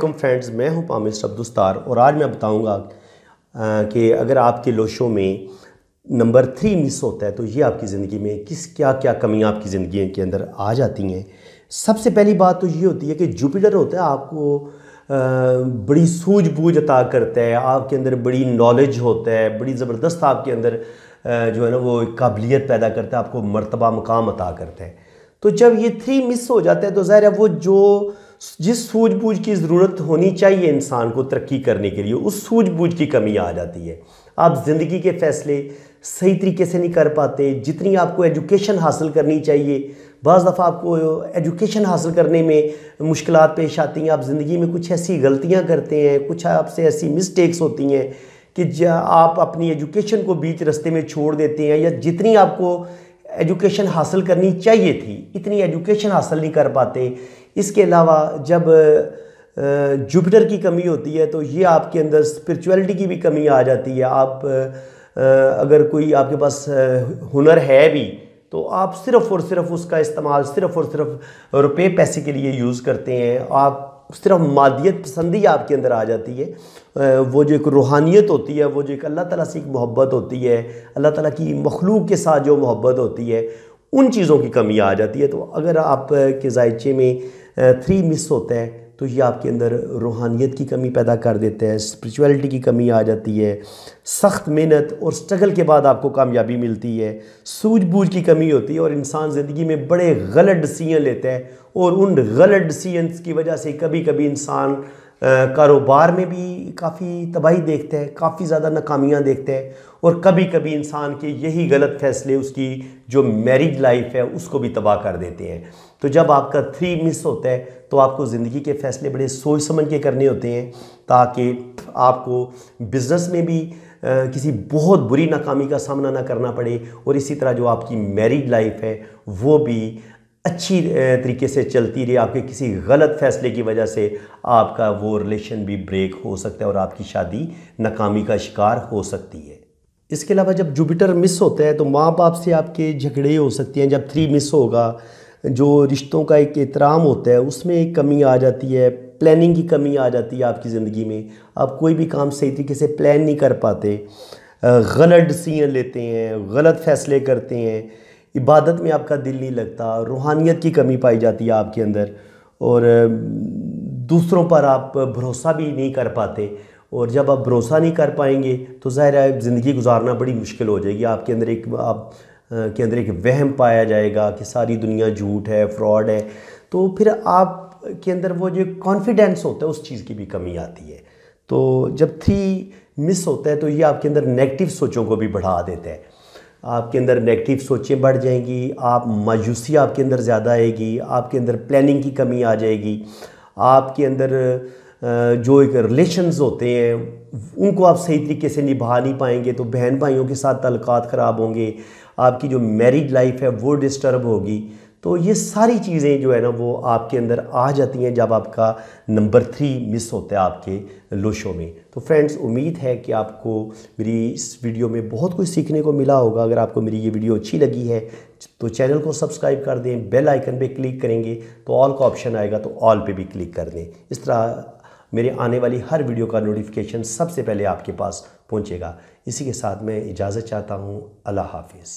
welcome friends मैं हूं पामिस अब्दुस्तार और आज मैं बताऊंगा कि अगर आपके लोशों में नंबर थ्री मिस होता है तो ये आपकी ज़िंदगी में किस क्या क्या कमियाँ आपकी ज़िंदगी के अंदर आ जाती हैं सबसे पहली बात तो ये होती है कि जुपिटर होता है आपको बड़ी सूझबूझ अता करता है आपके अंदर बड़ी नॉलेज होता है बड़ी ज़बरदस्त आपके अंदर जो है ना वो काबिलियत पैदा करता है आपको मरतबा मकाम अता करता है तो जब ये थ्री मिस हो जाता है तो ज़ाहिर है वो जो जिस सूझबूझ की ज़रूरत होनी चाहिए इंसान को तरक्की करने के लिए उस सूझबूझ की कमी आ जाती है आप ज़िंदगी के फैसले सही तरीके से नहीं कर पाते जितनी आपको एजुकेशन हासिल करनी चाहिए बज़ दफ़ा आपको एजुकेशन हासिल करने में मुश्किल पेश आती हैं आप ज़िंदगी में कुछ ऐसी गलतियाँ करते हैं कुछ आपसे ऐसी मिस्टेक्स होती हैं कि आप अपनी एजुकेशन को बीच रस्ते में छोड़ देते हैं या जितनी आपको एजुकेशन हासिल करनी चाहिए थी इतनी एजुकेशन हासिल नहीं कर पाते इसके अलावा जब जुपिटर की कमी होती है तो ये आपके अंदर स्पिरिचुअलिटी की भी कमी आ जाती है आप अगर कोई आपके पास हुनर है भी तो आप सिर्फ़ और सिर्फ उसका इस्तेमाल सिर्फ़ और सिर्फ रुपये पैसे के लिए यूज़ करते हैं आप सिर्फ मादियत पसंदी आपके अंदर आ जाती है वो जो एक रूहानियत होती है वो जो एक अल्लाह ताला से एक मोहब्बत होती है अल्लाह ताला की मखलूक के साथ जो मोहब्बत होती है उन चीज़ों की कमी आ जाती है तो अगर आप के जायचे में थ्री मिस होता है तो ये आपके अंदर रूहानियत की कमी पैदा कर देता है स्पिरिचुअलिटी की कमी आ जाती है सख्त मेहनत और स्ट्रगल के बाद आपको कामयाबी मिलती है सूझबूझ की कमी होती है और इंसान ज़िंदगी में बड़े गलत डिसीजन लेता है और उन गलत डिसीजन की वजह से कभी कभी इंसान कारोबार में भी काफ़ी तबाही देखते हैं काफ़ी ज़्यादा नाकामियाँ देखते हैं और कभी कभी इंसान के यही गलत फैसले उसकी जो मैरिज लाइफ है उसको भी तबाह कर देते हैं तो जब आपका थ्री मिस होता है तो आपको ज़िंदगी के फैसले बड़े सोच समझ के करने होते हैं ताकि आपको बिज़नेस में भी आ, किसी बहुत बुरी नाकामी का सामना ना करना पड़े और इसी तरह जो आपकी मैरिड लाइफ है वो भी अच्छी तरीके से चलती रही आपके किसी गलत फैसले की वजह से आपका वो रिलेशन भी ब्रेक हो सकता है और आपकी शादी नाकामी का शिकार हो सकती है इसके अलावा जब जुपिटर मिस होता है तो माँ बाप से आपके झगड़े हो सकते हैं जब थ्री मिस होगा जो रिश्तों का एक एहतराम होता है उसमें एक कमी आ जाती है प्लानिंग की कमी आ जाती है आपकी ज़िंदगी में आप कोई भी काम सही तरीके से प्लान नहीं कर पाते गलत डिसीजन लेते हैं गलत फैसले करते हैं इबादत में आपका दिल नहीं लगता रूहानियत की कमी पाई जाती है आपके अंदर और दूसरों पर आप भरोसा भी नहीं कर पाते और जब आप भरोसा नहीं कर पाएंगे तो ज़ाहिर है ज़िंदगी गुजारना बड़ी मुश्किल हो जाएगी आपके अंदर एक आप के अंदर एक वहम पाया जाएगा कि सारी दुनिया झूठ है फ्रॉड है तो फिर आप के अंदर वो जो कॉन्फिडेंस होता है उस चीज़ की भी कमी आती है तो जब थ्री मिस होता है तो ये आपके अंदर नेगेटिव सोचों को भी बढ़ा देता है आपके अंदर नेगेटिव सोचें बढ़ जाएंगी आप मायूसी आपके अंदर ज़्यादा आएगी आपके अंदर प्लानिंग की कमी आ जाएगी आपके अंदर जो एक रिलेशंस होते हैं उनको आप सही तरीके से निभा नहीं पाएंगे तो बहन भाइयों के साथ तलक़ात ख़राब होंगे आपकी जो मैरिड लाइफ है वो डिस्टर्ब होगी तो ये सारी चीज़ें जो है ना वो आपके अंदर आ जाती हैं जब आपका नंबर थ्री मिस होता है आपके लोशों में तो फ्रेंड्स उम्मीद है कि आपको मेरी इस वीडियो में बहुत कुछ सीखने को मिला होगा अगर आपको मेरी ये वीडियो अच्छी लगी है तो चैनल को सब्सक्राइब कर दें बेल आइकन पे क्लिक करेंगे तो ऑल का ऑप्शन आएगा तो ऑल पे भी क्लिक कर दें इस तरह मेरे आने वाली हर वीडियो का नोटिफिकेशन सबसे पहले आपके पास पहुँचेगा इसी के साथ मैं इजाज़त चाहता हूँ अल्लाह हाफिज़